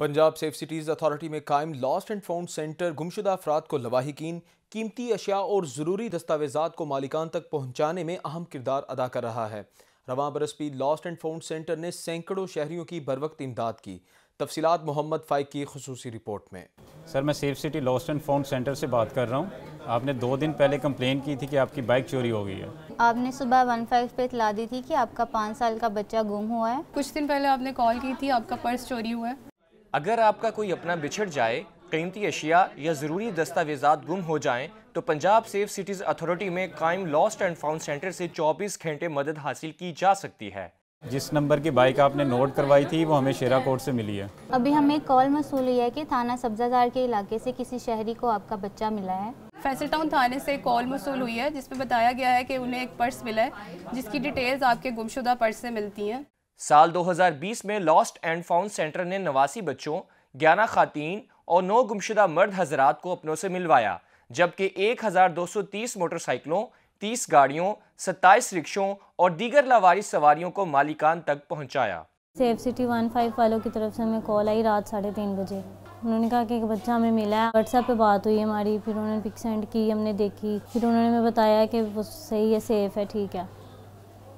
Punjab safe cities authority में कायम lost and found centre गुमशुदा अफराद को लवाहिकीन कीमती अशिया और ज़रूरी दस्तावेजात को मालिकान तक पहुँचाने में अहम किरदार अदा कर रहा है रवा बरसपी लॉस्ट एंड फाउंड सेंटर ने सैकड़ों शहरीों की बरवक्त इमदाद की तफसीत मोहम्मद फ़ाइक की खसूसी रिपोर्ट में सर मैं safe city lost and found centre से बात कर रहा हूँ आपने दो दिन पहले कम्प्लेन की थी कि आपकी बाइक चोरी हो गई है आपने सुबह वन फाइव पे इतला दी थी कि आपका पाँच साल का बच्चा गुम हुआ है कुछ दिन पहले आपने कॉल की थी आपका पर्स चोरी हुआ है अगर आपका कोई अपना बिछड़ जाए कीमती अशिया या ज़रूरी दस्तावेजा गुम हो जाएं तो पंजाब सेफ सिटीज़ अथॉरिटी में कायम लॉस्ट एंड फाउंड सेंटर से 24 घंटे मदद हासिल की जा सकती है जिस नंबर की बाइक आपने नोट करवाई थी वो हमें शेरा कोर्ट से मिली है अभी हमें कॉल मसूल हुई है कि थाना सब्जाजार के इलाके से किसी शहरी को आपका बच्चा मिला है फैसल टाउन थाने से कॉल मसूल हुई है जिसमें बताया गया है कि उन्हें एक पर्स मिला है जिसकी डिटेल्स आपके गुमशुदा पर्स से मिलती हैं साल 2020 में लॉस्ट एंड फाउंड सेंटर ने नवासी बच्चों ग्यारह खातन और नौ गुमशुदा मर्द हजरात को अपनों से मिलवाया जबकि 1230 मोटरसाइकिलों 30 गाड़ियों 27 रिक्शों और दीगर लावारी सवारियों को मालिकान तक पहुंचाया। सेफ सिटी वन फाइव वालों की तरफ से हमें कॉल आई रात साढ़े तीन बजे उन्होंने कहा कि एक बच्चा हमें मिला है व्हाट्सएप पे बात हुई हमारी फिर उन्होंने पिक सेंड की हमने देखी फिर उन्होंने हमें बताया कि वो सही है सेफ़ है ठीक है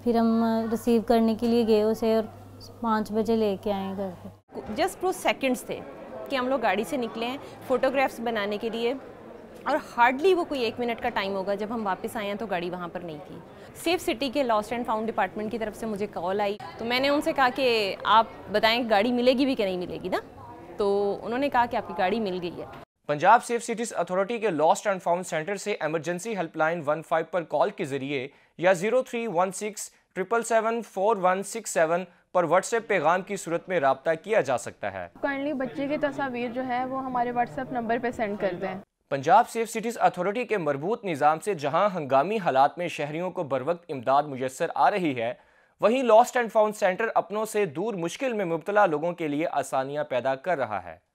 फिर हम रिसीव करने के लिए गए उसे और पाँच बजे लेके आए घर पर जस्ट कुछ सेकंड्स थे कि हम लोग गाड़ी से निकले हैं फ़ोटोग्राफ्स बनाने के लिए और हार्डली वो कोई एक मिनट का टाइम होगा जब हम वापस आए हैं तो गाड़ी वहाँ पर नहीं थी सेफ सिटी के लॉस्ट एंड फाउंड डिपार्टमेंट की तरफ से मुझे कॉल आई तो मैंने उनसे कहा कि आप बताएं गाड़ी मिलेगी भी कि नहीं मिलेगी ना तो उन्होंने कहा कि आपकी गाड़ी मिल गई है पंजाब सेफ सिटीज अथॉरिटी के लॉस्ट एंड फाउंड सेंटर से एमरजेंसी हेल्पलाइन वन फाइव पर कॉल के जरिए या zero three one six triple seven four one six seven पर व्हाट्सएप पैगाम की सूरत में रबता किया जा सकता है काइंडली बच्चे की तस्वीर जो है वो हमारे व्हाट्सएप नंबर पर सेंड कर दें पंजाब सेफ सिटीज़ अथॉरिटी के मरबूत निज़ाम से जहां हंगामी हालात में शहरीों को बर वक्त इमदाद मुयसर आ रही है वहीं लॉस्ट एंड फाउंड सेंटर अपनों से दूर मुश्किल में मुबतला लोगों के लिए आसानियां पैदा कर रहा है